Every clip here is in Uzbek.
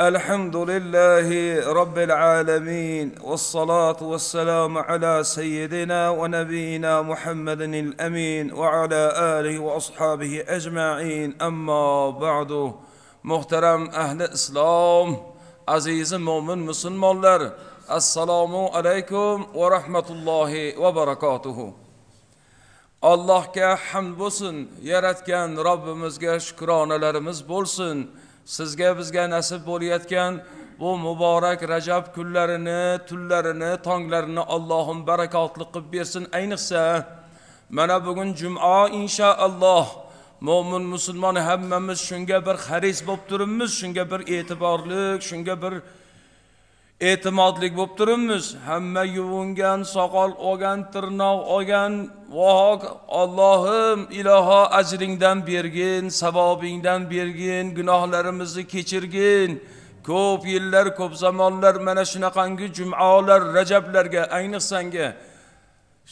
الحمد لله رب العالمين والصلاه والسلام على سيدنا ونبينا محمد الامين وعلى اله واصحابه اجمعين اما بعد محترم اهل الاسلام عزيز مؤمن مسلمانlar assalomu alaykum الله rahmatullohi va barakatuhu allohga كان رب مزجش كرانا لرمز بولسن sizga bizga nasib bo'layotgan bu muborak rajab kunlarini tunlarini tonglarini allohim barakotli qilib bersin ayniqsa mana bugun juma inshaalloh mo'min musulmon hammamiz shunga bir haris bo'lib turibmiz shunga bir e'tiborlik shunga bir e'timodlik bo'lib turibmiz hamma yuvingan soqol olgan tirnoq olgan vohok ollohim iloho ajringdan bergin savobingdan bergin gunohlarimizni kechirgin ko'p yillar ko'p zamonlar mana shunaqangi jumolar rajablarga ayniqsanga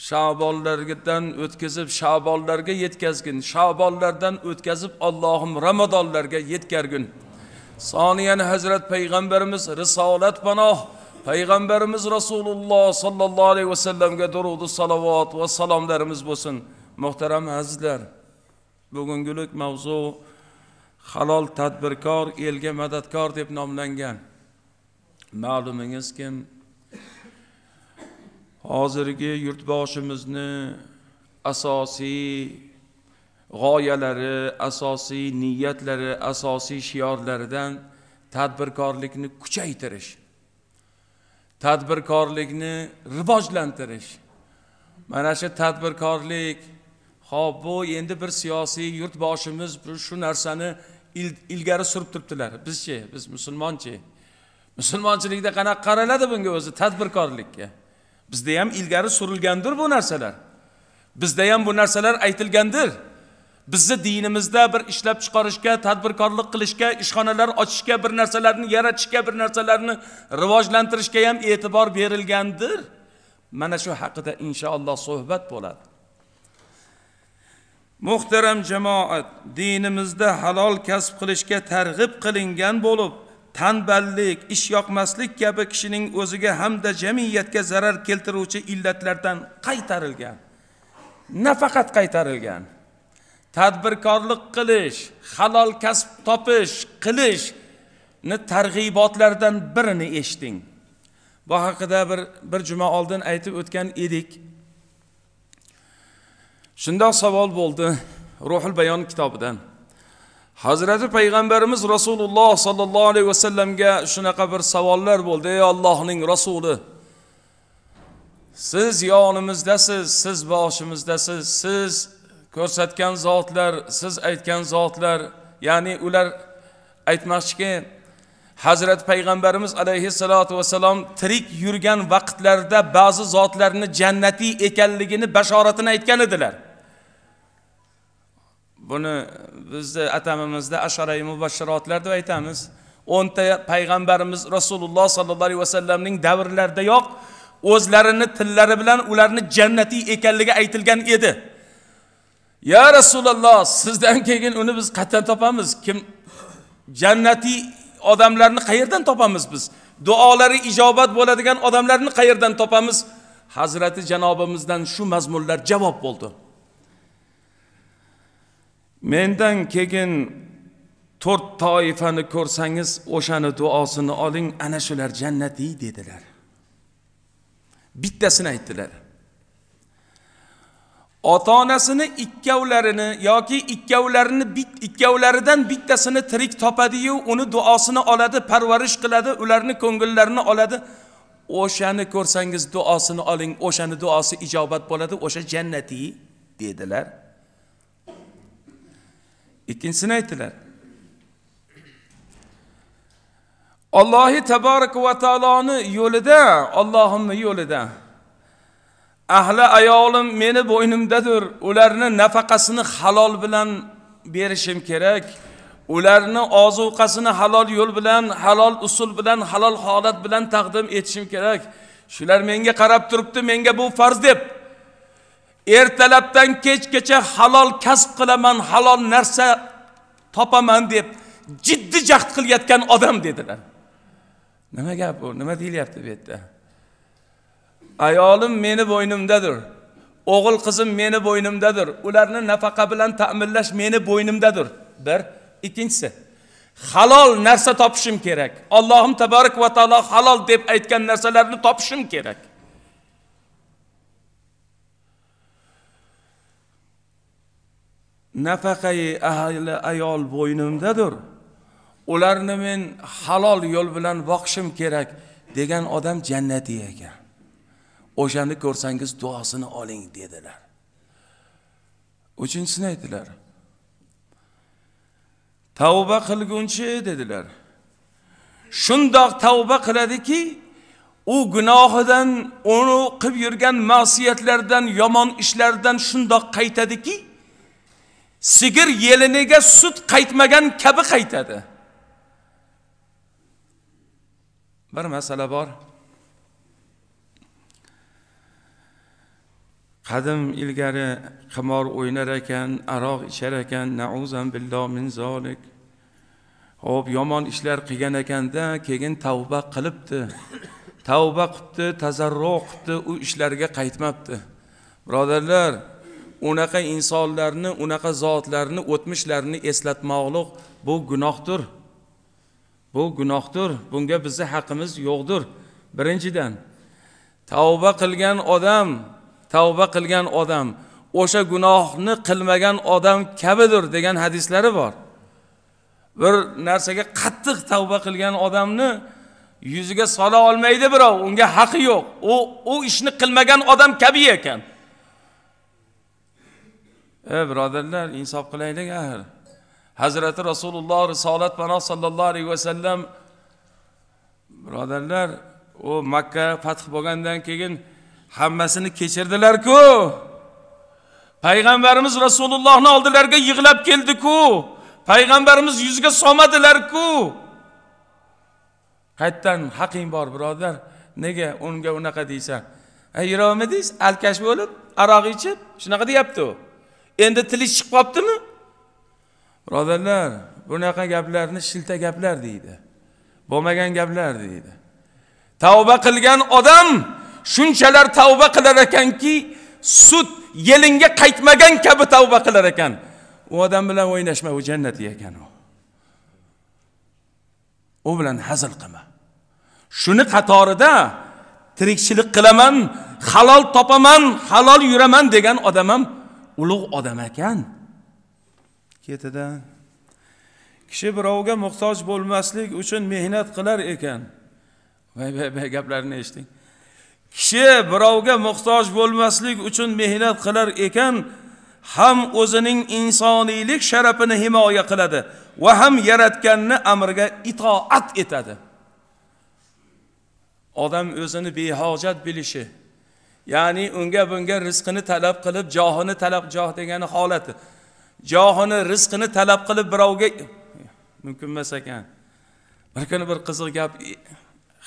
shabonlardan o'tkazib shabonlarga yetkazgin shabonlardan o'tkazib allohim ramazonlarga yetkargin soniyan hazrat payg'ambarimiz risolat panoh payg'ambarimiz rasululloh sollallohu alayhi vasallamga durudi salovat va salomlarimiz bo'lsin muhtaram azizlar bugungilik mavzu halol tadbirkor elga madadkor deb nomlangan ma'lumingizkim hozirgi yurtboshimizni asosiy g'oyalari asosiy niyatlari asosiy shiorlaridan tadbirkorlikni kuchaytirish tadbirkorlikni rivojlantirish mana shu tadbirkorlik ho'p bu endi bir siyosiy yurt boshimiz shu narsani il, ilgari surib turibdilar bizchi biz musulmonchi musulmonchilikda qanaqa qaraladi bunga o'zi tadbirkorlikka bizda ham ilgari surilgandir bu narsalar bizda ham bu narsalar aytilgandir bizni dinimizda bir ishlab chiqarishga tadbirkorlik qilishga ishxonalar ochishga bir narsalarni yaratishga bir narsalarni rivojlantirishga ham e'tibor berilgandir mana shu haqida inshaalloh suhbat bo'ladi muhtaram jamoat dinimizda halol kasb qilishga targ'ib qilingan bo'lib tanballik ish yoqmaslik kabi kishining o'ziga hamda jamiyatga zarar keltiruvchi illatlardan qaytarilgan nafaqat qaytarilgan tadbirkorlik qilish halol kasb topish qilishni targ'ibotlardan birini eshiting bu haqida bir bir juma oldin aytib o'tgan edik shundoq savol bo'ldi ruhul bayon kitobidan hazrati payg'ambarimiz rasululloh sollallohu alayhi vasallamga shunaqa bir savollar bo'ldi ey ollohning rasuli siz yonimizdasiz siz boshimizdasiz siz ko'rsatgan zotlar siz aytgan zotlar ya'ni ular aytmoqchiki hazrati payg'ambarimiz alayhissalotu vassalom tirik yurgan vaqtlarida ba'zi zotlarni jannatiy ekanligini bashoratini aytgan edilar buni bizni atamimizda asharai mubashshirotlar deb aytamiz o'nta payg'ambarimiz rasululloh sollallohu alayhi vasallamning davrlaridayoq o'zlarini tillari bilan ularni jannatiy ekanligi aytilgan edi ya rasululloh sizdan keyin uni biz qayerdan topamiz kim jannatiy odamlarni qayerdan topamiz biz duolari ijobat bo'ladigan odamlarni qayerdan topamiz hazrati janobimizdan shu mazmunlar javob bo'ldi mendan keyin to'rt toifani ko'rsangiz o'shani duosini oling ana shular jannatiy dedilar bittasini aytdilar ota onasini ikkovlarini yoki ikkovlarini ikkovlaridan bittasini tirik topadiyu uni duosini oladi parvarish qiladi ularni ko'ngillarini oladi o'shani ko'rsangiz duosini oling o'shani duosi ijobat bo'ladi o'sha jannatiy dedilar ikkinchisini aytdilar allohi taborak va taoloni yo'lida ollohimni yo'lida ahli ayolim meni bo'ynimdadir ularni nafaqasini halol bilan berishim kerak ularni ozuqasini halol yo'l bilan halol usul bilan halol holat bilan taqdim etishim kerak shular menga qarab turibdi menga bu farz deb ertalabdan kechgacha halol kasb qilaman halol narsa topaman deb jiddiy jahd qilayotgan odam dedilar nima gap bu nima deyilyapti bu yerda ayolim meni bo'ynimdadir o'g'il qizim meni bo'ynimdadir ularni nafaqa bilan ta'minlash meni bo'ynimdadir bir ikkinchisi halol narsa topishim kerak allohim tabarak va taolo halol deb aytgan narsalarni topishim kerak nafaqai ahli ayol bo'ynimdadir ularni men halol yo'l bilan boqishim kerak degan odam jannatiy ekan o'shani ko'rsangiz duosini oling dedilar uchinchisini aytdilar tavba qilgunchi dedilar shundoq tavba qiladiki u gunohidan uni qilib yurgan ma'siyatlardan yomon ishlardan shundoq qaytadiki sigir yeliniga sut qaytmagan kabi qaytadi bir masala bor qadim ilgari qimor o'ynar ekan aroq ichar ekan nauzan billo min zolik ho'p yomon ishlar qilgan ekanda keyin tavba qilibdi tavba qilibdi tazarru qilibdi u ishlarga qaytmabdi birodarlar unaqa insonlarni unaqa zotlarni o'tmishlarini eslatmoqlik bu gunohdir bu gunohdir bunga bizni haqqimiz yo'qdir birinchidan tavba qilgan odam tavba qilgan odam o'sha gunohni qilmagan odam kabidir degan hadislari bor bir narsaga qattiq tavba qilgan odamni yuziga sola olmaydi birov unga haqi yo'q u u ishni qilmagan odam kabi ekan ey birodarlar insof qilaylik axir hazrati rasululloh risolat panoh sollallohu alayhi vasallam birodarlar u makka fath bo'lgandan keyin hammasini kechirdilar-ku. Payg'ambarimiz Rasulullohni oldilarga yig'lab keldi-ku. Payg'ambarimiz yuziga somadilar-ku. Qaytdan haqing bor, birodar. Nega unga unaqa deysan? Ey yurami alkash bo'lib, aroq ichib, shunaqa deyapti u. Endi tili chiqib qoptimi? Birodarlar, bunaqa gaplarni shilta gaplar deydi. Bo'lmagan gaplar deydi. Tavba qilgan odam shunchalar tavba qilar ekanki sut yelinga qaytmagan kabi tavba qilar ekan u odam bilan o'ynashma u jannati ekan u u bilan hazil qilma shuni qatorida tirikchilik qilaman halol topaman halol yuraman degan odam ham ulug' odam ekan ketida kishi birovga muhtoj bo'lmaslik uchun mehnat qilar ekan voy voy voy gaplarini eshiting kishi birovga muhtoj bo'lmaslik uchun mehnat qilar ekan ham o'zining insoniylik sharafini himoya qiladi va ham yaratganni amriga itoat etadi odam o'zini behojat bilishi ya'ni unga bunga rizqini talab qilib johini talab joh degani holati johini rizqini talab qilib birovga mumkin emas ekan bir kuni bir qiziq gap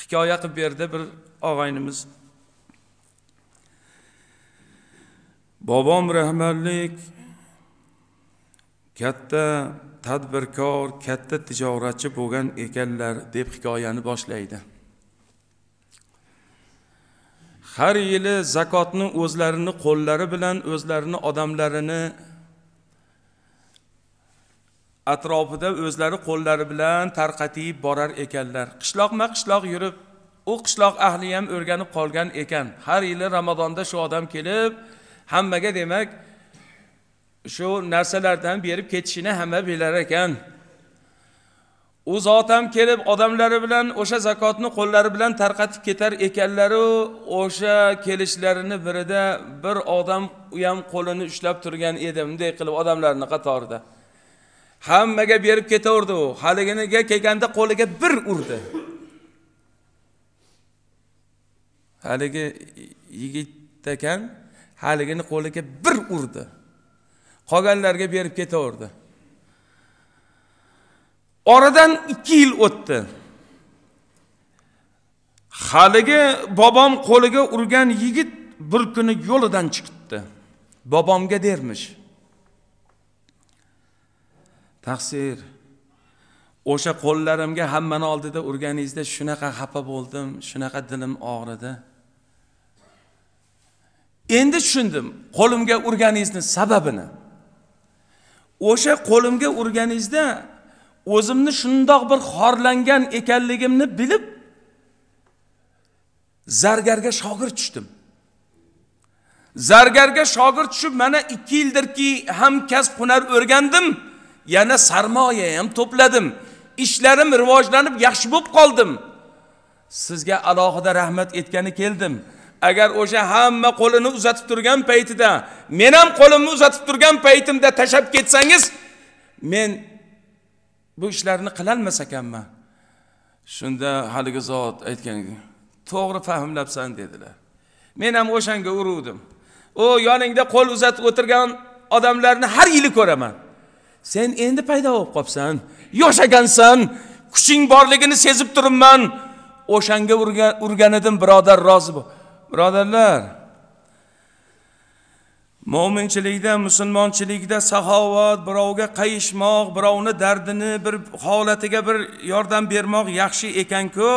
hikoya qilib berdi bir og'aynimiz bobom rahmatlik katta tadbirkor katta tijoratchi bo'lgan ekanlar deb hikoyani boshlaydi har yili zakotni o'zlarini qo'llari bilan o'zlarini odamlarini atrofida o'zlari qo'llari bilan tarqatib borar ekanlar qishloqma qishloq yurib u qishloq ahli ham o'rganib qolgan ekan har yili ramazonda shu odam kelib hammaga demak shu narsalardan berib ketishini hamma bilar ekan u zot ham kelib odamlari bilan o'sha zakotni qo'llari bilan tarqatib ketar ekanlaru o'sha kelishlarini birida bir odam u ham qo'lini ushlab turgan edi bunday qilib odamlarni qatorida hammaga berib ketaverdi u haliginiga kelganda qo'liga bir urdi haligi yigit ekan haligini qo'liga bir urdi qolganlarga berib ketaverdi oradan ikki yil o'tdi haligi bobom qo'liga urgan yigit bir kuni yo'lidan chiqibdi bobomga dermish taqsir o'sha qo'llarimga hammani oldida urganingizda shunaqa xafa bo'ldim shunaqa dilim og'ridi endi tushundim qo'limga urganingizni sababini o'sha qo'limga urganingizda o'zimni shundoq bir xorlangan ekanligimni bilib zargarga shogird tushdim zargarga shogird tushib mana ikki yildirki ham kasb hunar o'rgandim yana sarmoya ham to'pladim ishlarim rivojlanib yaxshi bo'lib qoldim sizga alohida rahmat aytgani keldim agar o'sha hamma qo'lini uzatib turgan paytida men ham qo'limni uzatib turgan paytimda tashlab ketsangiz men bu ishlarni qilolmas ekanman shunda haligi zot aytgan to'g'ri fahmlabsan dedilar men ham o'shanga uruvdim u yoningda qo'l uzatib o'tirgan odamlarni har yili ko'raman sen endi paydo bo'lib qolibsan yoshagansan kuching borligini sezib turibman o'shanga urgan edim birodar rozi bo'l birodarlar mo'minchilikda musulmonchilikda saxovat birovga qayishmoq birovni dardini bir holatiga bir yordam bermoq yaxshi ekan-ku,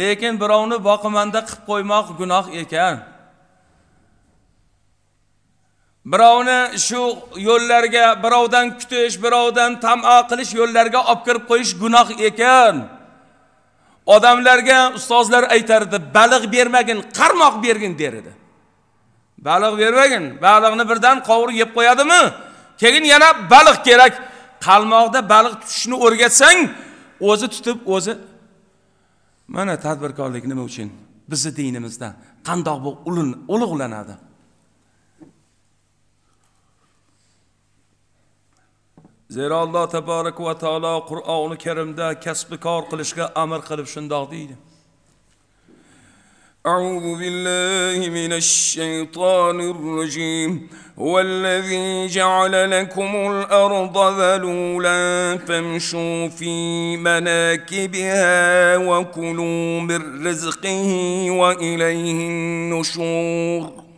lekin birovni boqimanda qilib qo'ymoq gunoh ekan birovni shu yo'llarga birovdan kutish birovdan tam'a qilish yo'llarga olib kirib qo'yish gunoh ekan odamlarga ustozlar aytar edi baliq bermagin qarmoq bergin der edi baliq bermagin baliqni birdan qovurib yeb qo'yadimi keyin yana baliq kerak qalmoqda baliq tutishni o'rgatsang o'zi tutib o'zi mana tadbirkorlik nima uchun bizni dinimizda qandoq bu ulug'lanadi zero alloh taborak قرآن taolo ده karimda kasbi قلش qilishga آمر qilib shundoq deydi أعوذ بالله من الشيطان الرجيم هو الذي جعل لكم الأرض ذلولا فامشوا في مناكبها وكلوا من رزقه وإليه النشور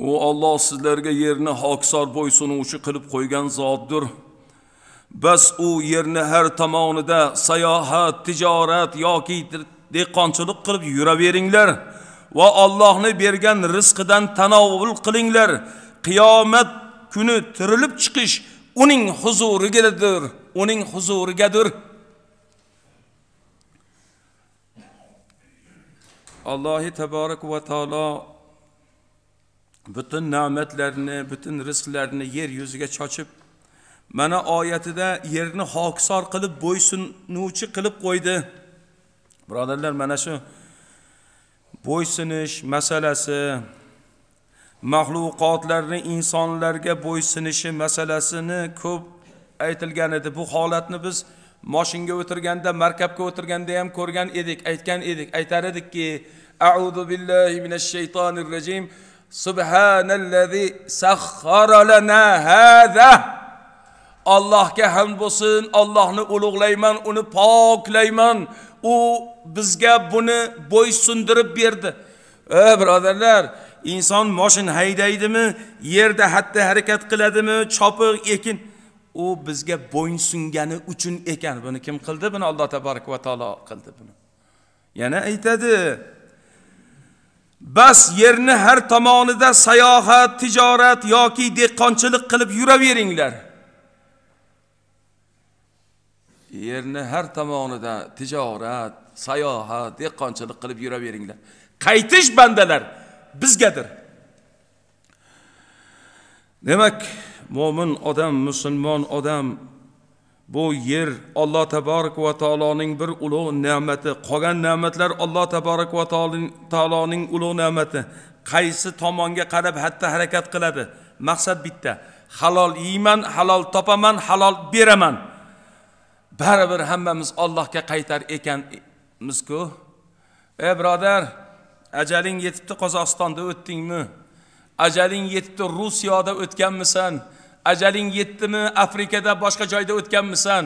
u Alloh sizlarga yerni hoksor bo'ysunuvchi qilib qo'ygan zotdir bas u yerni har tomonida sayohat tijorat yoki dehqonchilik qilib yuraveringlar va Allohni bergan rizqidan tanovvul qilinglar qiyomat kuni tirilib chiqish uning huzurigadir uning huzurigadir allohi taborak va taolo butun ne'metlerini, butun rizqlarini yer yuziga chochib, mana oyatida yerni hokisor qilib bo'ysunuvchi qilib qo'ydi. Birodarlar, mana shu bo'ysunish masalasi mahluqotlarni insonlarga bo'ysunishi masalasini ko'p aytilgan edi. Bu holatni biz moshinga o'tirganda, markabga o'tirganda ham ko'rgan edik, aytgan edik, aytar ki, a'udhu billahi minash shaytonir rajim. Subhanallazi sahhara lana hada Allohga hamd bo'lsin, Allohni ulug'layman, uni poklayman. U bizga buni bo'ysundirib berdi. Ey birodarlar, inson mashin haydaydimi, yerda hatta harakat qiladimi, chopiq ekin u bizga bo'ysungani uchun ekan. Buni kim qildi? Buni Alloh taborak va taolo qildi buni. Yana aytadi: bas yerni har tomonida sayohat tijorat yoki dehqonchilik qilib yuraveringlar yerni har tomonida tijorat sayohat dehqonchilik qilib yuraveringlar qaytish bandalar bizgadir demak mo'min odam musulmon odam bu yer olloh taborak va taoloning bir ulug' ne'mati qolgan ne'matlar olloh taborak va taoloning ulug' ne'mati qaysi tomonga qarab hatto harakat qiladi maqsad bitta halol yeyman halol topaman halol beraman baribir hammamiz ollohga qaytar ekanmizku ey birodar ajaling yetibdi qozog'istonda o'tdingmi ajaling yetibdi rusiyoda o'tganmisan ajaling yetdimi afrikada boshqa joyda o'tganmisan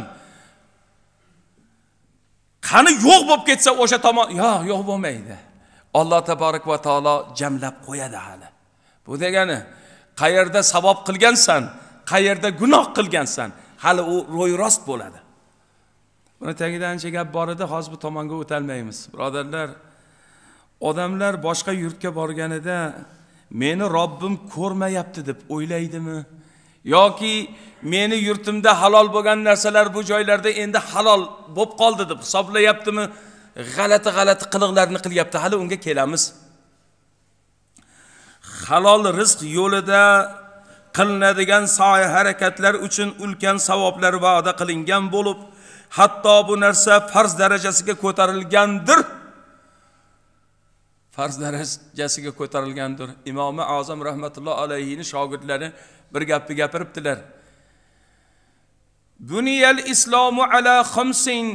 qani yo'q bo'lib ketsa o'sha tomon yo'q yo'q bo'lmaydi alloh taborak va taolo jamlab qo'yadi hali bu degani qayerda savob qilgansan qayerda gunoh qilgansan hali u ro'yrost bo'ladi buni tagida ancha gap bor edi hozir bu tomonga o'tolmaymiz birodarlar odamlar boshqa yurtga borganida meni robbim ko'rmayapti deb o'ylaydimi yoki meni yurtimda halol bo'lgan narsalar bu joylarda endi halol bo'lib qoldi deb hisoblayaptimi g'alati g'alati qiliqlarni qilyapti hali unga kelamiz halol rizq yo'lida qilinadigan soya harakatlar uchun ulkan savoblar va'da qilingan bo'lib hatto bu narsa farz darajasiga ko'tarilgandir farz darajasiga ko'tarilgandir imomi azam rahmatulloh alayhini shogirdlari bir gapni gapiribdilar buniyal islomu ala xamsin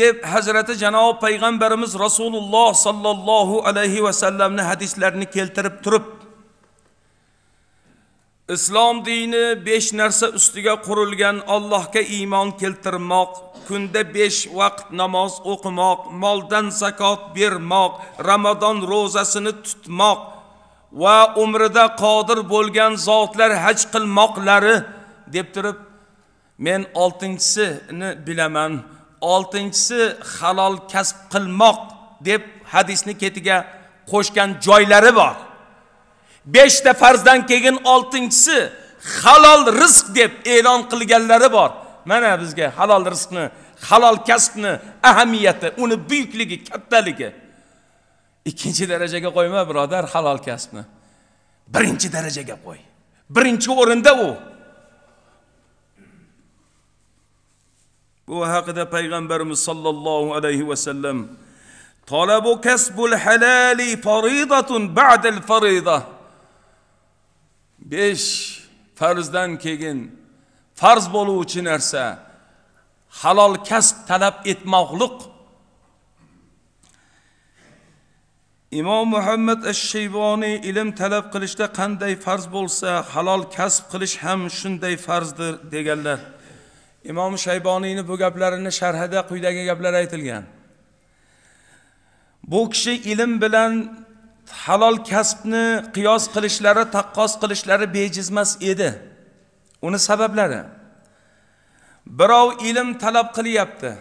deb hazrati janob payg'ambarimiz rasululloh sollallohu alayhi vasallamni hadislarini keltirib turib islom dini besh narsa ustiga qurilgan ollohga iymon keltirmoq kunda besh vaqt namoz o'qimoq moldan zakot bermoq ramadon ro'zasini tutmoq va umrida qodir bo'lgan zotlar haj qilmoqlari deb turib men oltinchisini bilaman oltinchisi halol kasb qilmoq deb hadisni ketiga qo'shgan joylari bor beshta farzdan keyin oltinchisi halol rizq deb e'lon qilganlari bor mana bizga halol rizqni halol kasbni ahamiyati uni buyukligi kattaligi İkinci darajaga qo'yma birodar halal kesme. Birinci darajaga qo'y Birinci o'rinda o. bu Peygamberimiz sallallahu aleyhi ve vasallam talabu kasbul halali faridatun ba'dal farida besh farzdan keyin farz bo'luvchi narsa halal kasb talab etmoqliq imom muhammad ash shayboniy ilm talab qilishda qanday farz bo'lsa halol kasb qilish ham shunday farzdir deganlar imom shayboniyni bu gaplarini sharhida quyidagi gaplar aytilgan bu kishi ilm bilan halol kasbni qiyos qilishlari taqqos qilishlari bejizmas edi uni sabablari birov ilm talab qilyapti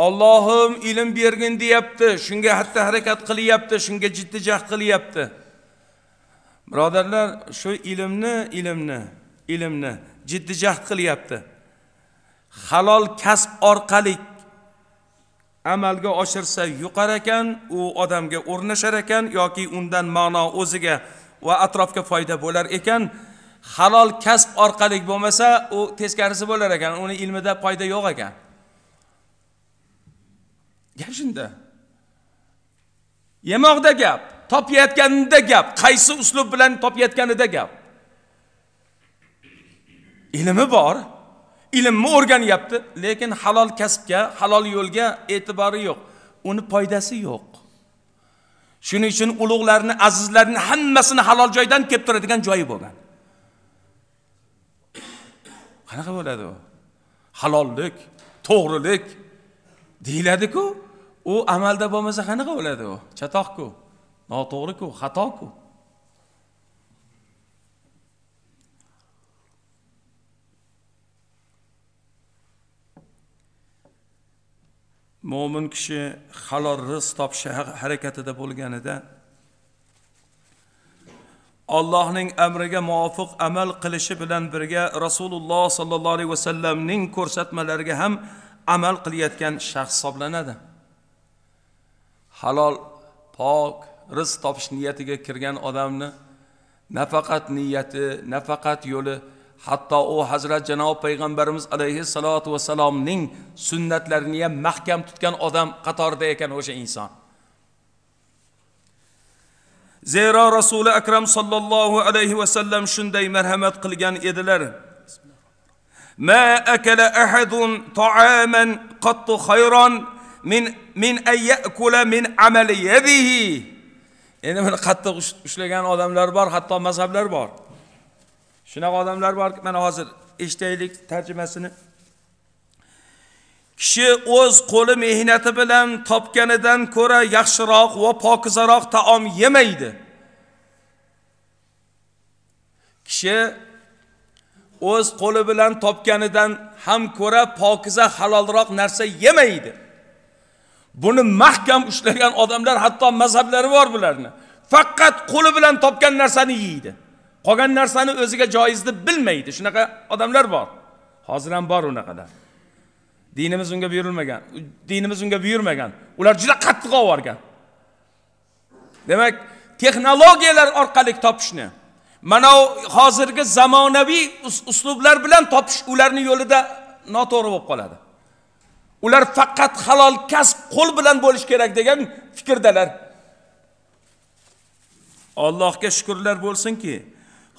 Allohim ilm bergin deyapti, shunga hatta harakat qilyapti, shunga jiddiy jahd qilyapti. Birodarlar, shu ilmni, ilmni, ilmni jiddiy jahd qilyapti. Halol kasb orqali amalga oshirsa yuqar ekan, u odamga o'rnashar ekan yoki undan ma'no o'ziga va atrofga foyda bo'lar ekan. Halol kasb orqali bo'lmasa, u teskarisi bo'lar ekan, uni ilmida foyda yo'q ekan. gap shunda yemoqda gap topyotganida gap qaysi uslub bilan topyotganida gap ilmi bor ilmni o'rganyapti lekin halol kasbga halol yo'lga e'tibori yo'q uni foydasi yo'q shuning uchun ulug'larni azizlarni hammasini halol joydan kelib turadigan joyi bo'lgan qanaqa bo'ladi u halollik to'g'rilik deyiladiku u amalda bo'lmasa qanaqa bo'ladi u chatoqku noto'g'riku xatoku mo'min kishi halol rizq topish harakatida bo'lganida allohning amriga muvofiq amal qilishi bilan birga rasululloh sollallohu alayhi vasallamning ko'rsatmalariga ham amal qilayotgan shaxs hisoblanadi halol pok rizq topish niyatiga kirgan odamni nafaqat niyati nafaqat yo'li hatto u hazrat janob payg'ambarimiz alayhissalotu vassalomning sunnatlarini ham mahkam tutgan odam qatorida ekan o'sha inson zero rasuli akram sollallohu alayhi vasallam shunday marhamat qilgan edilar ما أكل أحد طعاما قط خيرا من min ayyakula min amali yadihi endi katta qattiq ushlagan odamlar bor hatto mazhablar bor shunaqa odamlar borki mana hozir eshitaylik tarjimasini kishi o'z qo'li mehnati bilan topganidan ko'ra yaxshiroq va pokizaroq taom yemaydi kishi o'z qo'li bilan topganidan ham ko'ra pokiza halolroq narsa yemaydi buni mahkam ushlagan odamlar hatto mazhablari bor bularni faqat qo'li bilan topgan narsani yeydi qolgan narsani o'ziga joiz deb bilmaydi shunaqa odamlar bor hozir ham bor unaqalar dinimiz unga buyurilmagan dinimiz unga buyurmagan ular juda qattiq ovorgan demak texnologiyalar orqali topishni mana hozirgi zamonaviy uslublar bilan topish ularni yo'lida noto'g'ri bo'lib qoladi ular faqat halol kasb qo'l bilan bo'lishi kerak degan fikrdalar allohga shukrlar bo'lsinki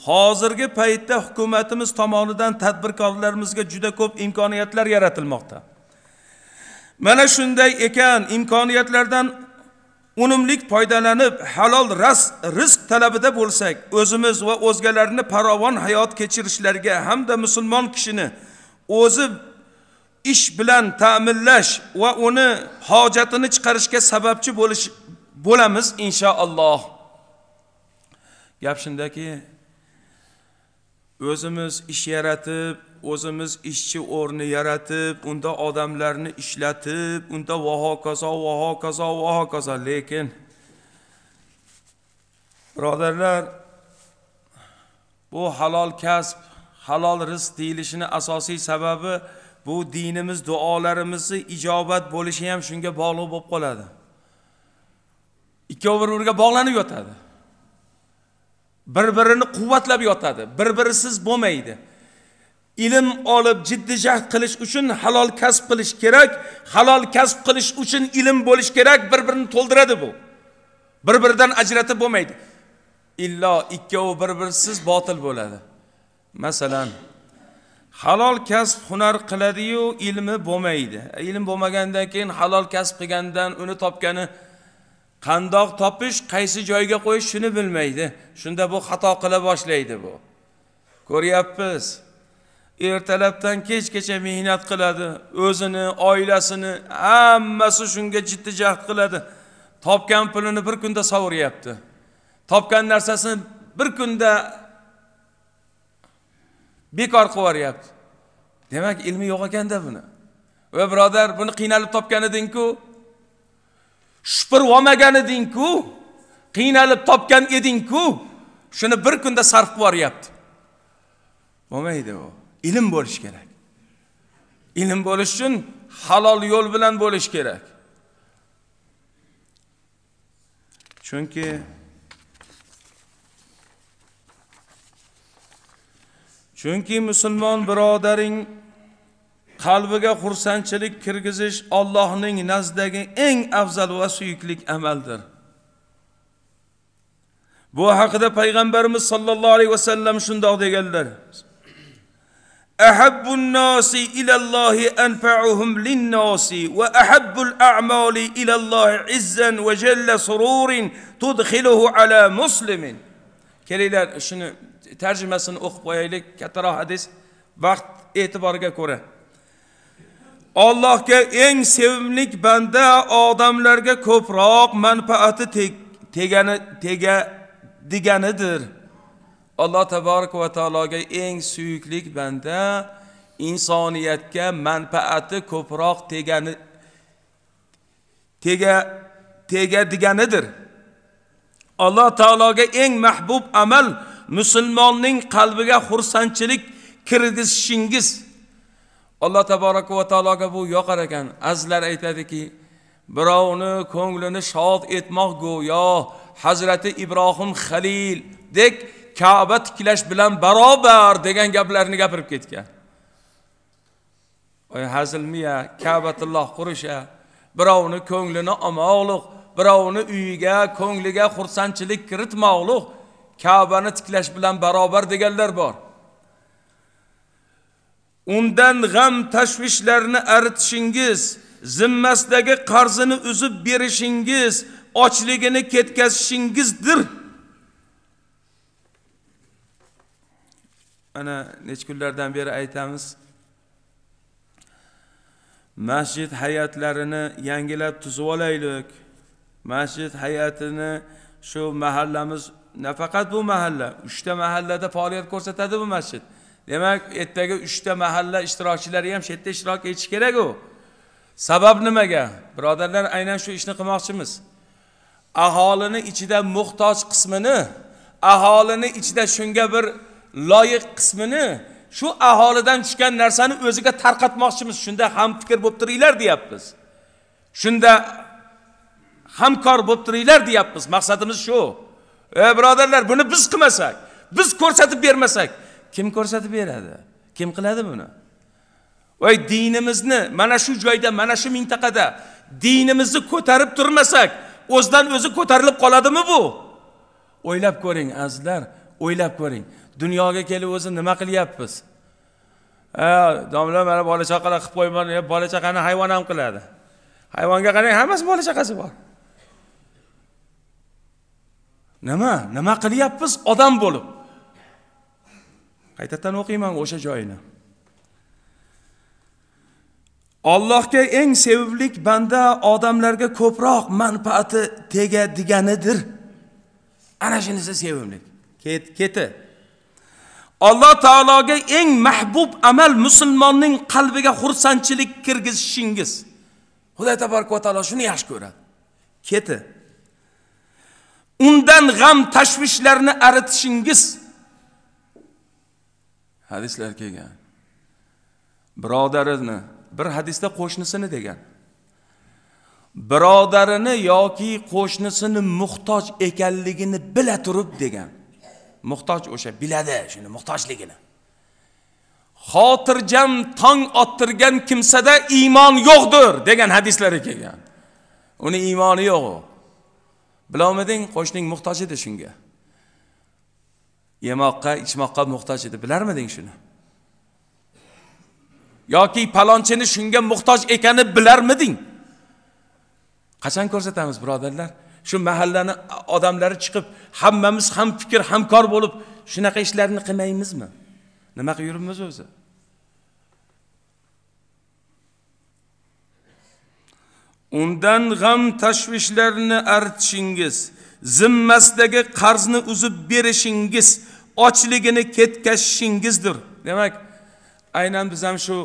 hozirgi paytda hukumatimiz tomonidan tadbirkorlarimizga juda ko'p imkoniyatlar yaratilmoqda mana shunday ekan imkoniyatlardan unumlik foydalanib halol rizq talabida bo'lsak o'zimiz va o'zgalarni farovon hayot kechirishlariga hamda musulmon kishini o'zi ish bilan ta'minlash va uni hojatini chiqarishga sababchi bo'lish bo'lamiz inshaalloh gap shundaki o'zimiz ish yaratib o'zimiz ishchi o'rni yaratib unda odamlarni ishlatib unda va hokazo va hokazo va hokazo lekin birodarlar bu halol kasb halol rizq deyilishini asosiy sababi bu dinimiz duolarimizni ijobat bo'lishi ham shunga bog'liq bo'lib qoladi ikkovi bir biriga bog'lanib yotadi bir birini quvvatlab yotadi bir birisiz bo'lmaydi ilm olib jiddiy jahd qilish uchun halol kasb qilish kerak halol kasb qilish uchun ilm bo'lish kerak bir birini to'ldiradi bu bir biridan ajratib bo'lmaydi illo ikkovi bir birisiz botil bo'ladi masalan halol kasb hunar qiladiyu ilmi bo'lmaydi e, ilm bo'lmagandan keyin halol kasb qilgandan uni topgani qandoq topish qaysi joyga qo'yish shuni bilmaydi shunda bu xato qila boshlaydi bu ko'ryapmiz ertalabdan kechgacha mehnat qiladi o'zini oilasini hammasi shunga jiddiy jahd qiladi topgan pulini bir kunda savuryapti topgan narsasini bir kunda bekor qilib yuboryapti demak ilmi yo'q ekanda buni va birodar buni qiynalib topgan edingku supurib olmagan edingku qiynalib topgan edingku shuni bir kunda sarf qilib yuboryapti bo'lmaydi u ilm bo'lishi kerak ilm bo'lish uchun halol yo'l bilan bo'lishi kerak chunki Chunki musulmon birodaring qalbiga xursandchilik kirgizish Allohning nazdagi eng afzal va suyuklik amaldir. Bu haqida payg'ambarimiz sollallohu alayhi vasallam shunday deganlar. Ahabbun nosi ilallohi anfa'uhum linnosi va ahabbul amali ilallohi izzan va jalla sururin tudkhiluhu ala muslimin. Kelinglar shuni tarjimasini o'qib qo'yaylik kattaroq hadis vaqt e'tiboriga ko'ra Allohga eng sevimli banda odamlarga ko'proq manfaati tegani tega deganidir alloh taborak va taologa eng suyukli banda insoniyatga manfaati ko'proq tegani tega tegadiganidir alloh taologa eng mahbub amal musulmonning qalbiga xursandchilik kirgizishingiz alloh taborak va taologa bu yoqar ekan azizlar aytadiki birovni ko'nglini shod etmoq go'yo hazrati ibrohim xalildek kaba tiklash bilan barobar degan gaplarni gapirib ketgan hazilmiya kabatulloh qurisha birovni ko'nglini olmoqliq birovni uyiga ko'ngliga xursandchilik kiritmoqliq kabani tiklash bilan barobar deganlar bor undan g'am tashvishlarni aritishingiz zimmasidagi qarzini uzib berishingiz ochligini ketkazishingizdir ana necha kunlardan beri aytamiz masjid hay'atlarini yangilab tuzib olaylik masjid hay'atini shu mahallamiz nafaqat bu mahalla uchta mahallada faoliyat ko'rsatadi bu masjid demak ertaga uchta mahalla ishtirokchilari ham shu yerda ishtirok etishi keraku sabab nimaga birodarlar aynan shu ishni qilmoqchimiz aholini ichida muhtoj qismini aholini ichida shunga bir loyiq qismini shu aholidan tushgan narsani o'ziga tarqatmoqchimiz shunda hamfikr bo'lib turinglar deyapmiz shunda hamkor bo'lib turinglar deyapmiz maqsadimiz shu ey birodarlar buni biz qilmasak biz ko'rsatib bermasak kim ko'rsatib beradi kim qiladi buni voy dinimizni mana shu joyda mana shu mintaqada dinimizni ko'tarib turmasak o'zidan o'zi ko'tarilib qoladimi bu o'ylab ko'ring azizlar o'ylab ko'ring dunyoga kelib o'zi nima qilyapmiz domla mana bola chaqalar qilib qo'yman bola chaqani hayvon ham qiladi hayvonga qarang hammasi bola chaqasi bor nima nima qilyapmiz odam bo'lib qaytadan o'qiyman o'sha joyini Allohga eng sevimli banda odamlarga ko'proq manfaati tegadiganidir ana shunisi sevimlik Ket, keti alloh taologa eng mahbub amal musulmonning qalbiga xursandchilik kirgizishingiz xudo tabaraka va taolo shuni yaxshi ko'radi keti undan g'am tashvishlarni aritishingiz hadislar kelgan birodarini bir hadisda qo'shnisini degan birodarini yoki qo'shnisini muhtoj ekanligini bila turib degan muhtoj o'sha biladi shuni muhtojligini xotirjam tong ottirgan kimsada iymon yo'qdir degan hadislari kelgan uni iymoni yo'q u bilolmading qo'shning muhtoj edi shunga yemoqqa ichmoqqa muhtoj edi bilarmiding shuni yoki palonchini shunga muhtoj ekani bilarmiding qachon ko'rsatamiz birodarlar shu mahallani odamlari chiqib hammamiz ham fikr hamkor bo'lib shunaqa ishlarni qilmaymizmi nima qilib yuribmiz o'zi undan g'am tashvishlarni artishingiz zimmasidagi qarzni uzib berishingiz ochligini ketkazishingizdir demak aynan biz ham shu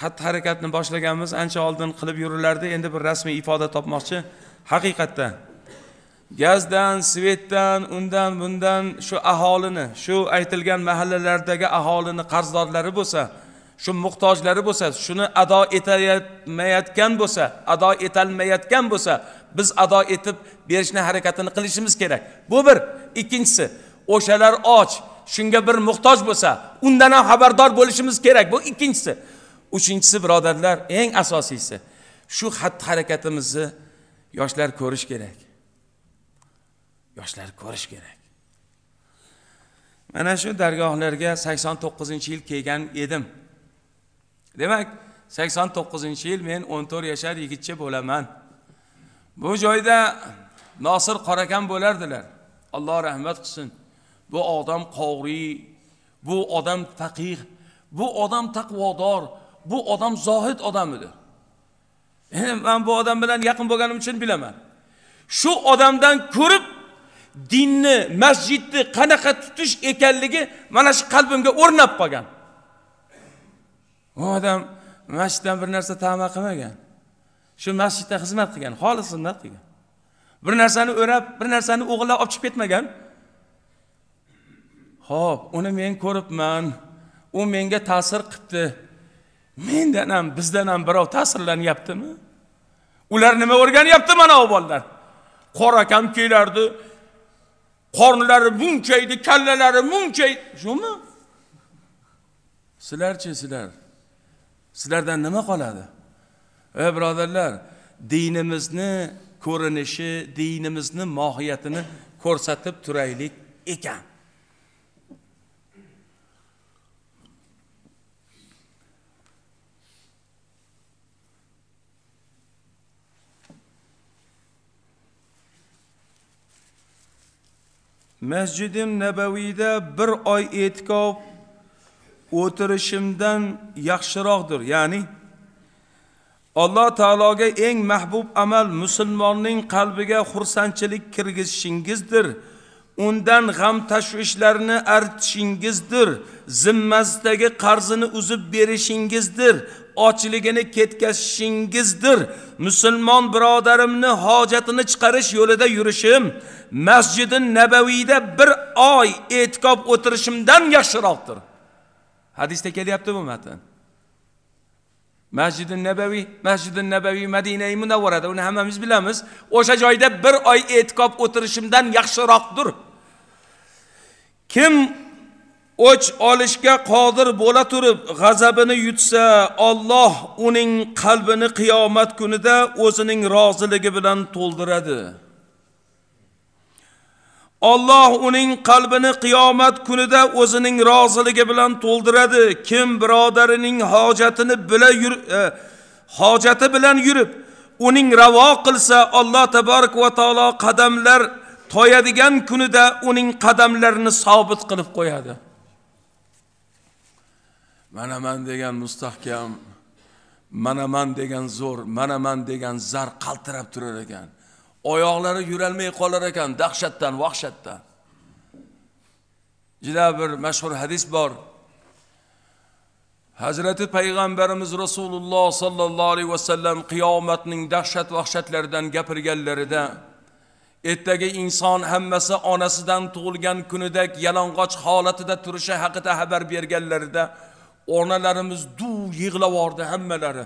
xatti harakatni boshlaganmiz ancha oldin qilib yurilardi endi bir rasmiy ifoda topmoqchi haqiqatda gazdan svetdan undan bundan shu aholini shu aytilgan mahallalardagi aholini qarzdorlari bo'lsa shu muhtojlari bo'lsa shuni ado etmayotgan bo'lsa ado etolmayotgan bo'lsa biz ado etib berishni harakatini qilishimiz kerak bu bir ikkinchisi o'shalar och shunga bir muhtoj bo'lsa undan ham xabardor bo'lishimiz kerak bu ikkinchisi uchinchisi birodarlar eng asosiysi shu xatti harakatimizni yoshlar ko'rish kerak yoshlar ko'rish kerak mana shu dargohlarga sakson to'qqizinchi yil kelgan edim demak sakson to'qqizinchi yil men o'n to'rt yashar yigitcha bo'laman bu joyda nosir qorakam bo'lardilar alloh rahmat qilsin bu odam qovriy bu odam faqih bu odam taqvodor bu odam zohid odam edi man bu odam bilan yaqin bo'lganim uchun bilaman shu odamdan ko'rib dinni masjidni qanaqa tutish ekanligi mana shu qalbimga o'rnab qolgan u odam masjiddan bir narsa tama qilmagan shu masjidda xizmat qilgan xolis xizmat qilgan bir narsani o'rab bir narsani o'g'irlab olib chiqib ketmagan ho'p uni men ko'ribman u menga ta'sir qilibdi mendan ham bizdan ham birov ta'sirlanyaptimi ular nima o'rganyapti mana u bolalar qora akam kelardi qornlari edi kallalari munchaydi shumi sizlarchi sizlar sizlardan nima qoladi ey birodarlar dinimizni ko'rinishi dinimizni mohiyatini ko'rsatib turaylik ekan masjidim nabaviyda bir oy e'tikof o'tirishimdan yaxshiroqdir ya'ni alloh taologa eng mahbub amal musulmonning qalbiga xursandchilik kirgizishingizdir undan g'am tashvishlarni artishingizdir zimmasidagi qarzini uzib berishingizdir ochligini ketkazishingizdir musulmon birodarimni hojatini chiqarish yo'lida yurishim masjidi nabaviyda bir oy e'tikob o'tirishimdan yaxshiroqdir hadisda kelyapti bu matn masjidi nabaviy masjidi nabaviy madinai munavvarada uni hammamiz bilamiz o'sha joyda bir oy e'tikob o'tirishimdan yaxshiroqdir kim o'ch olishga qodir bo'la turib g'azabini yutsa Alloh uning qalbini qiyomat kunida o'zining roziligi bilan to'ldiradi Alloh uning qalbini qiyomat kunida o'zining roziligi bilan to'ldiradi. Kim birodarining hojatini bila yur e, hojati bilan yurib, uning ravo qilsa, Alloh tabarak va taolo qadamlar toyadigan kunida uning qadamlarini sobit qilib qo'yadi. Manaman degan mustahkam, manaman degan zo'r, manaman degan zar qaltirab turar ekan. oyoqlari yurolmay qolar ekan dahshatdan vahshatdan juda bir mashhur hadis bor hazrati payg'ambarimiz rasululloh sollallohu alayhi vasallam qiyomatning dahshat vahshatlaridan gapirganlarida ertaga inson hammasi onasidan tug'ilgan kunidek yalang'och holatida turishi haqida xabar berganlarida onalarimiz duv yig'lavordi hammalari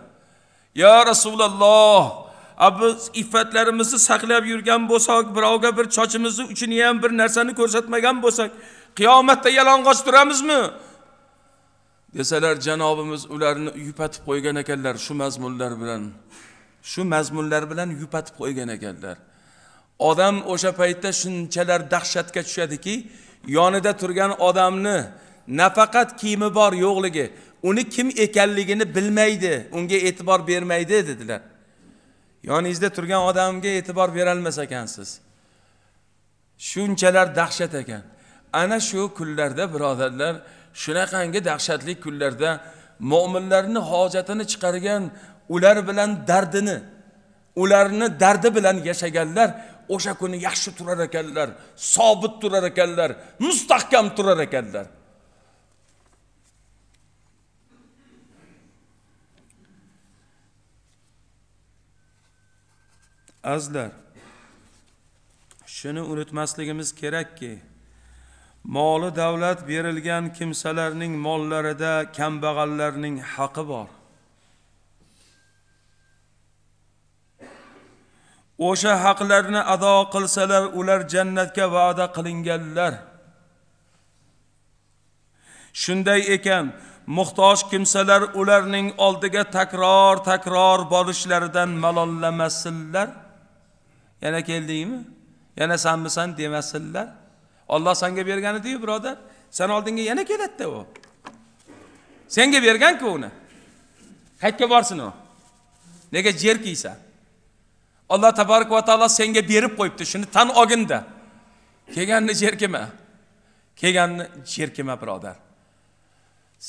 ya rasululloh biz iffatlarimizni saqlab yurgan bo'lsak birovga bir chochimizni uchini ham bir narsani ko'rsatmagan bo'lsak qiyomatda yalang'och turamizmi desalar janobimiz ularni yupatib qo'ygan ekanlar shu mazmunlar bilan shu mazmunlar bilan yupatib qo'ygan ekanlar odam o'sha paytda shunchalar dahshatga tushadiki yonida turgan odamni nafaqat kiyimi bor yo'qligi uni kim ekanligini bilmaydi unga e'tibor bermaydi dedilar yoningizda turgan odamga e'tibor berolmas ekansiz shunchalar dahshat ekan ana shu kunlarda birodarlar shunaqangi dahshatli kunlarda mo'minlarni hojatini chiqargan ular bilan dardini ularni dardi bilan yashaganlar o'sha kuni yaxshi turar ekanlar sobit turar ekanlar mustahkam turar ekanlar azizlar shuni unutmasligimiz kerakki moli davlat berilgan kimsalarning mollarida kambag'allarning haqi bor o'sha haqlarni ado qilsalar ular jannatga va'da qilinganlar shunday ekan muhtoj kimsalar ularning oldiga takror takror borishlaridan malollamasinlar yana keldingmi yana sanmisan demasinlar olloh sanga bergan ediyu birodar sen oldinga yana keladida u senga berganku uni qayerga borsin u nega jerkiysan alloh taborak va taolo senga berib qo'yibdi shuni tan olginda kelganni jerkima kelganni jerkima birodar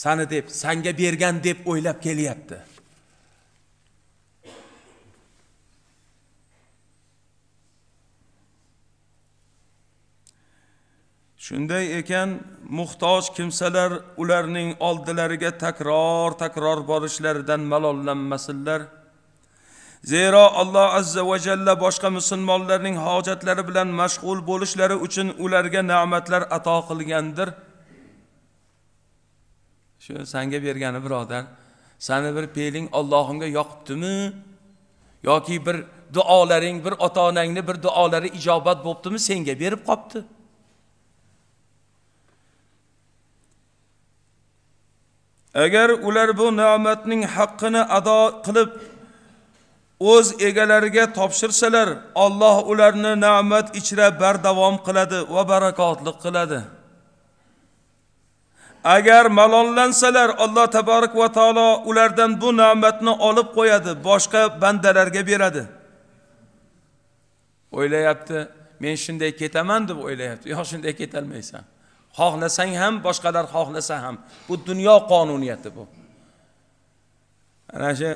sani deb sanga bergan deb o'ylab kelyapti shunday ekan muhtoj kimsalar ularning oldilariga takror takror borishlaridan malollanmasinlar zero alloh azza va jalla boshqa musulmonlarning hojatlari bilan mashg'ul bo'lishlari uchun ularga ne'matlar ato qilgandir shu sanga bergani birodar sani bir peling ollohimga yoqibdimi yoki bir duolaring bir ota onangni bir duolari ijobat bo'libdimi senga berib qolibdi agar ular bu ne'matning haqqini ado qilib o'z egalariga topshirsalar Alloh ularni ne'mat ichra bardavom qiladi va barakotli qiladi agar malollansalar Alloh taborak va taolo ulardan bu ne'matni olib qo'yadi boshqa bandalarga beradi o'ylayapti men shunday ketaman deb o'ylayapti yo'q shunday ketolmaysan xohlasang ham boshqalar xohlasa ham bu dunyo qonuniyati bu ana shu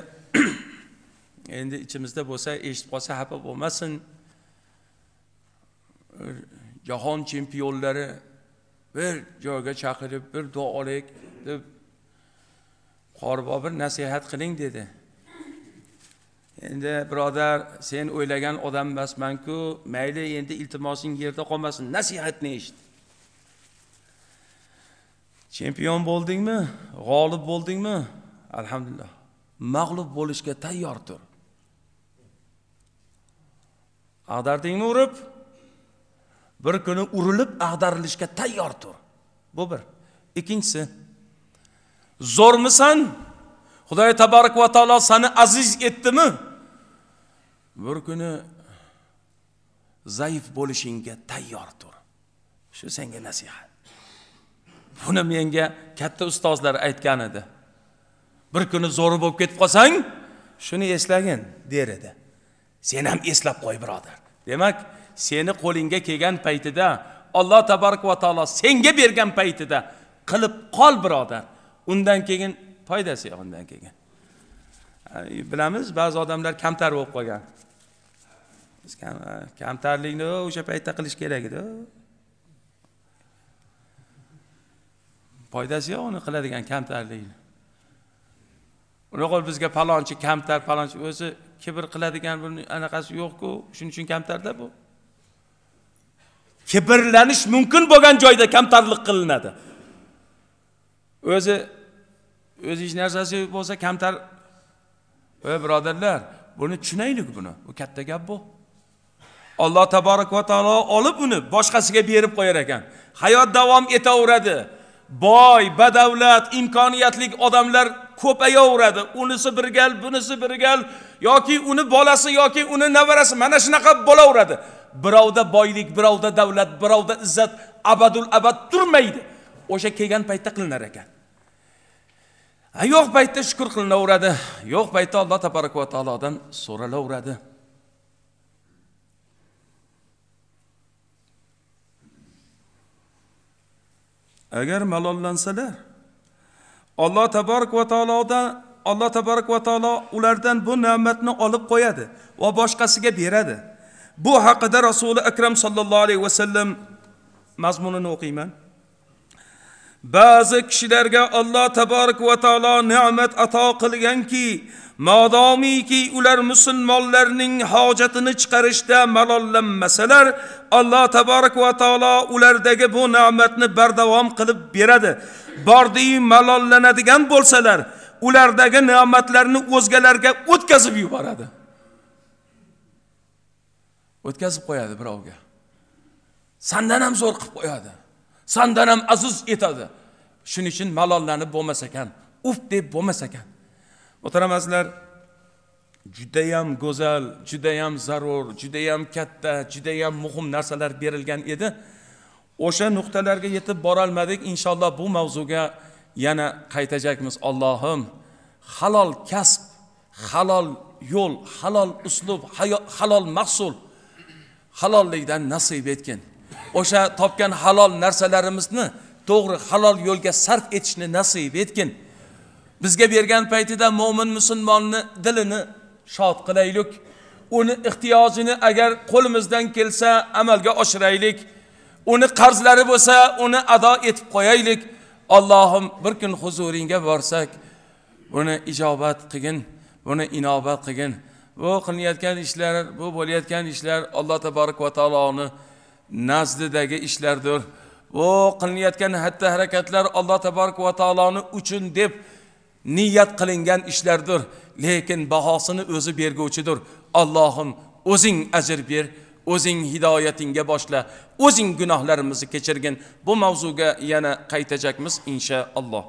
endi ichimizda bo'lsa eshitib qolsa xafa bo'lmasin jahon chempionlari bir joyga chaqirib bir duolik deb qori bobir nasihat qiling dedi endi birodar sen o'ylagan odam emasmanku mayli endi iltimosing yerda qolmasin nasihatni eshit chempion bo'ldingmi g'olib bo'ldingmi alhamdulillah mag'lub bo'lishga tayyor tur ag'dardingmi urib bir kuni urilib ag'darilishga tayyor tur bu bir ikkinchisi zo'rmisan xudoy tabarak va taolo seni aziz etdimi bir kuni zaif bo'lishingga tayyor tur shu senga nasihat buni menga katta ustozlar aytgan edi bir kuni zo'ri bo'lib ketib qolsang shuni eslagin der edi sen ham eslab qo'y birodar demak seni qo'lingga kelgan paytida alloh tabarak va taolo senga bergan paytida qilib qol birodar undan keyin foydasi yo'q undan keyin bilamiz ba'zi odamlar kamtar bo'lib qolgan biz kamtarlikni o'sha paytda qilish kerak edi foydasi yo'q uni qiladigan kamtarlikni urug'i bizga palonchi kamtar palonchi o'zi kibr qiladigan buni anaqasi yo'qku shuning uchun kamtarda bu kibrlanish mumkin bo'lgan joyda kamtarlik qilinadi o'zi o'zi hech narsasi yo'q bo'lsa kamtar voy e, birodarlar buni tushunaylik buni bu katta gap bu alloh taborak va taolo olib uni boshqasiga berib qo'yar ekan hayot davom etaveradi boy badavlat imkoniyatli odamlar ko'payaveradi unisi bir gal bunisi bir gal yoki uni bolasi yoki uni nevarasi mana shunaqa bo'laveradi birovda boylik birovda davlat birovda izzat abadul abad turmaydi o'sha kelgan paytda qilinar ekan yo'q paytda shukur qilinaveradi yo'q paytda alloh tabaraka va taolodan so'ralaveradi agar malollansalar Alloh tabarak va taolodan Alloh tabarak va taolo ulardan bu ne'matni olib qo'yadi va boshqasiga beradi. Bu haqida Rasuli Akram sallallohu alayhi vasallam mazmunini o'qiyman. ba'zi kishilarga alloh taborak va taolo ne'mat ato qilganki modomiki ular musulmonlarning hojatini chiqarishda malollanmasalar alloh taborak va taolo ulardagi bu ne'matni bardavom qilib beradi bordiyu malollanadigan bo'lsalar ulardagi ne'matlarni o'zgalarga o'tkazib yuboradi o'tkazib qo'yadi birovga sandan ham zo'r qilib qo'yadi sandan ham aziz etadi shuning uchun malollanib bo'lmas ekan uf deb bo'lmas ekan muhtaram azizlar judayam go'zal judayam zarur judayam katta judayam muhim narsalar berilgan edi o'sha nuqtalarga yetib borolmadik inshaalloh bu mavzuga yana qaytajakmiz allohim halol kasb halol yo'l halol uslub halol mahsul halollikdan nasib etgin o'sha topgan halol narsalarimizni to'g'ri halol yo'lga sarf etishni nasib etgin bizga bergan paytida mo'min musulmonni dilini shod qilaylik uni ehtiyojini agar qo'limizdan kelsa amalga oshiraylik uni qarzlari bo'lsa uni ado etib qo'yaylik allohim bir kun huzuringga borsak buni ijobat qilgin buni inobat qilgin bu qilinayotgan ishlar bu bo'layotgan ishlar alloh tabaraka va taoloni nazdidagi ishlardir bu qilinayotgan hatti harakatlar alloh tabaraka va taoloni uchun deb niyat qilingan ishlardir lekin bahosini o'zi berguvchidir allohim o'zing ajr ber o'zing hidoyatingga boshla o'zing gunohlarimizni kechirgin bu mavzuga yana qaytajakmiz inshaalloh